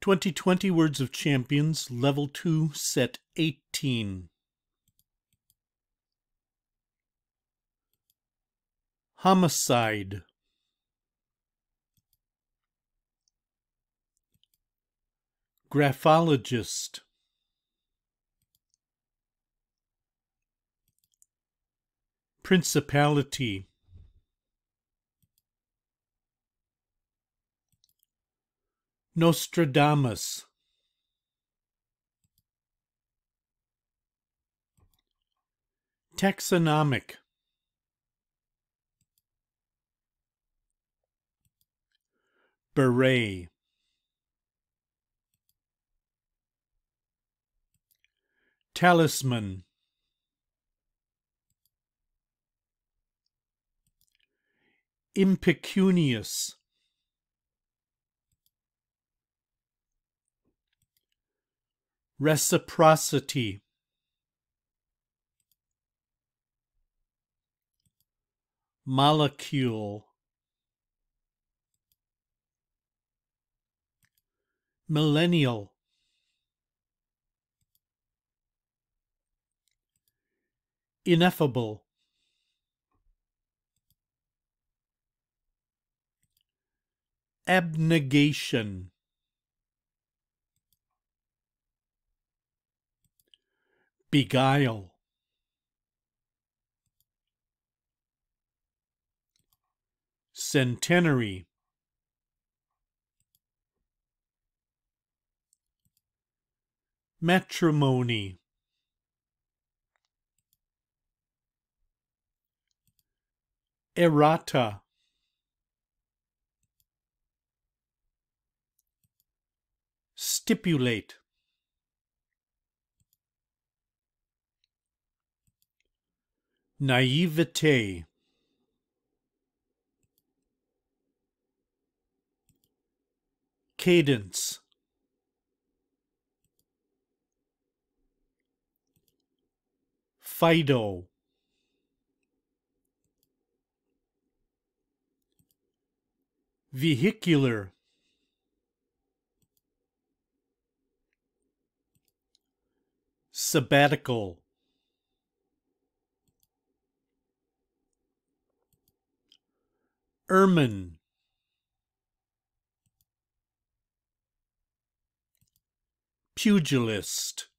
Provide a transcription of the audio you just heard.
2020 Words of Champions, Level 2, Set 18. Homicide. Graphologist. Principality. Nostradamus. Taxonomic Beret Talisman Impecunious reciprocity. Molecule. Millennial. Ineffable. Abnegation. beguile. Centenary. Matrimony. Errata. Stipulate. Naivete Cadence Fido Vehicular Sabbatical ermine pugilist